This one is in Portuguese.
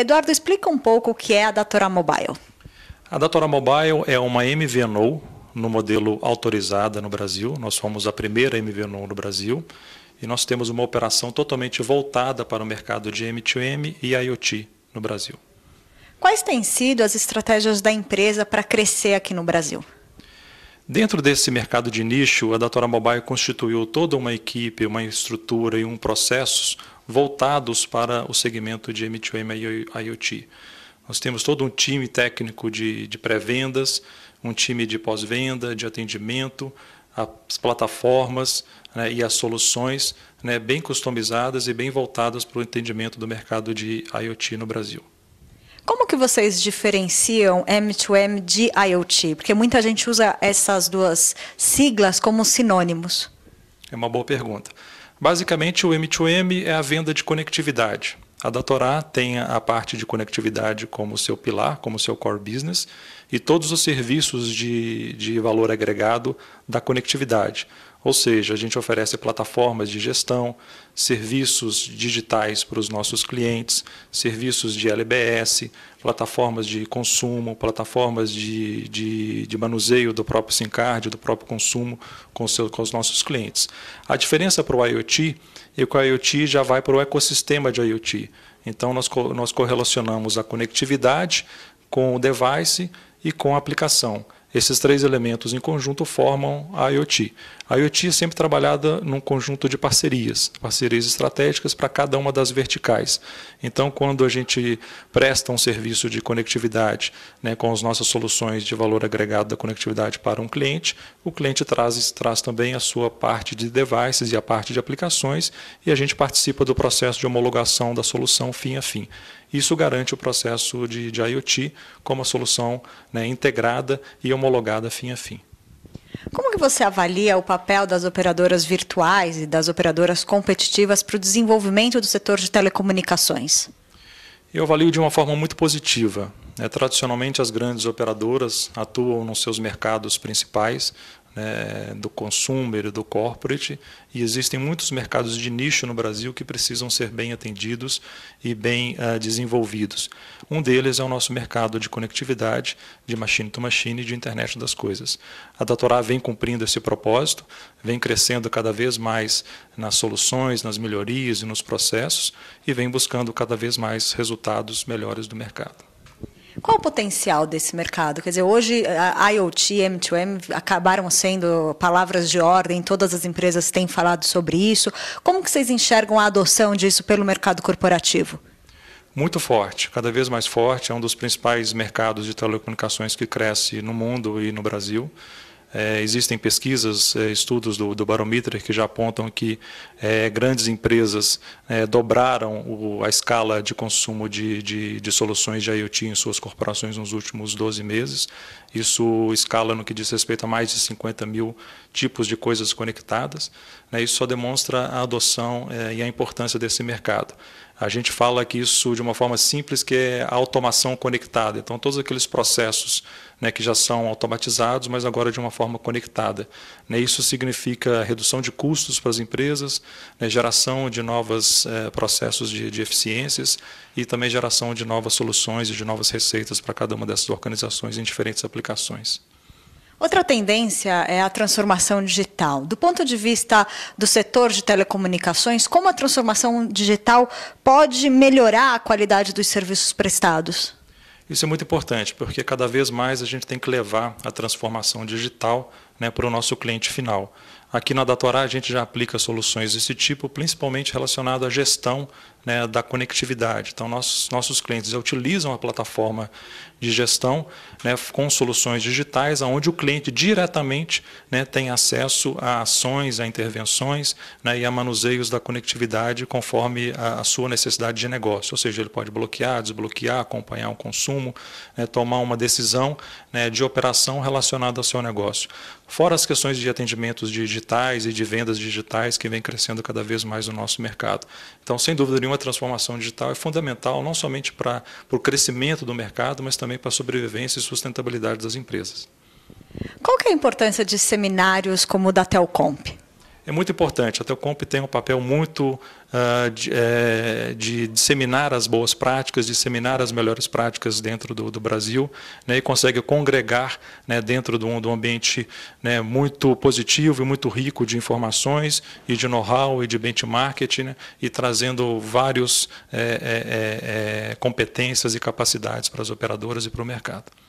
Eduardo, explica um pouco o que é a Datora Mobile. A Datora Mobile é uma MVNO no modelo autorizada no Brasil. Nós somos a primeira MVNO no Brasil e nós temos uma operação totalmente voltada para o mercado de M2M e IoT no Brasil. Quais têm sido as estratégias da empresa para crescer aqui no Brasil? Dentro desse mercado de nicho, a Datora Mobile constituiu toda uma equipe, uma estrutura e um processo voltados para o segmento de M2M IoT. Nós temos todo um time técnico de, de pré-vendas, um time de pós-venda, de atendimento, as plataformas né, e as soluções né, bem customizadas e bem voltadas para o entendimento do mercado de IoT no Brasil. Como que vocês diferenciam M2M de IoT? Porque muita gente usa essas duas siglas como sinônimos. É uma boa pergunta. Basicamente, o M2M é a venda de conectividade. A Datorá tem a parte de conectividade como seu pilar, como seu core business, e todos os serviços de, de valor agregado da conectividade. Ou seja, a gente oferece plataformas de gestão, serviços digitais para os nossos clientes, serviços de LBS, plataformas de consumo, plataformas de, de, de manuseio do próprio SIM card, do próprio consumo com, seu, com os nossos clientes. A diferença para o IoT é que o IoT já vai para o ecossistema de IoT. Então, nós, nós correlacionamos a conectividade com o device e com a aplicação. Esses três elementos em conjunto formam a IoT. A IoT é sempre trabalhada num conjunto de parcerias, parcerias estratégicas para cada uma das verticais. Então, quando a gente presta um serviço de conectividade né, com as nossas soluções de valor agregado da conectividade para um cliente, o cliente traz, traz também a sua parte de devices e a parte de aplicações e a gente participa do processo de homologação da solução fim a fim. Isso garante o processo de, de IoT como a solução né, integrada e homologada fim a fim. Como que você avalia o papel das operadoras virtuais e das operadoras competitivas para o desenvolvimento do setor de telecomunicações? Eu avalio de uma forma muito positiva. Né. tradicionalmente, as grandes operadoras atuam nos seus mercados principais, né, do consumer, do corporate, e existem muitos mercados de nicho no Brasil que precisam ser bem atendidos e bem uh, desenvolvidos. Um deles é o nosso mercado de conectividade, de machine to machine e de internet das coisas. A Datorá vem cumprindo esse propósito, vem crescendo cada vez mais nas soluções, nas melhorias e nos processos, e vem buscando cada vez mais resultados melhores do mercado. Qual o potencial desse mercado? Quer dizer, hoje a IoT, M2M acabaram sendo palavras de ordem, todas as empresas têm falado sobre isso. Como que vocês enxergam a adoção disso pelo mercado corporativo? muito forte, cada vez mais forte, é um dos principais mercados de telecomunicações que cresce no mundo e no Brasil. É, existem pesquisas, é, estudos do, do Barometer que já apontam que é, grandes empresas é, dobraram o, a escala de consumo de, de, de, soluções de IoT em suas corporações nos últimos 12 meses. Isso escala no que diz respeito a mais de 50 mil tipos de coisas conectadas. Né? Isso só demonstra a adoção é, e a importância desse mercado. A gente fala que isso de uma forma simples, que é a automação conectada. Então, todos aqueles processos né, que já são automatizados, mas agora de uma forma conectada. Né, isso significa redução de custos para as empresas, né, geração de novos eh, processos de, de, eficiências e também geração de novas soluções e de novas receitas para cada uma dessas organizações em diferentes aplicações. Outra tendência é a transformação digital. Do ponto de vista do setor de telecomunicações, como a transformação digital pode melhorar a qualidade dos serviços prestados? Isso é muito importante, porque cada vez mais a gente tem que levar a transformação digital né, para o nosso cliente final. Aqui na Datora a gente já aplica soluções desse tipo, principalmente relacionado à gestão né, da conectividade. Então, nossos, nossos clientes utilizam a plataforma de gestão né, com soluções digitais, onde o cliente diretamente né, tem acesso a ações, a intervenções né, e a manuseios da conectividade conforme a, a, sua necessidade de negócio. Ou seja, ele pode bloquear, desbloquear, acompanhar o consumo, né, tomar uma decisão né, de operação relacionada ao seu negócio. Fora as questões de atendimentos digitais e de vendas digitais que vem crescendo cada vez mais no nosso mercado. Então, sem dúvida nenhuma, a transformação digital é fundamental não somente para, para o crescimento do mercado, mas também para a sobrevivência e sustentabilidade das empresas. Qual é a importância de seminários como o da Telcomp? é muito importante. A Telcomp tem um papel muito uh, de, é, de, disseminar as boas práticas, disseminar as melhores práticas dentro do, do Brasil, né, e consegue congregar né, dentro de um, de um ambiente né, muito positivo e muito rico de informações e de know-how e de benchmarking, né, e trazendo várias é, é, competências e capacidades para as operadoras e para o mercado.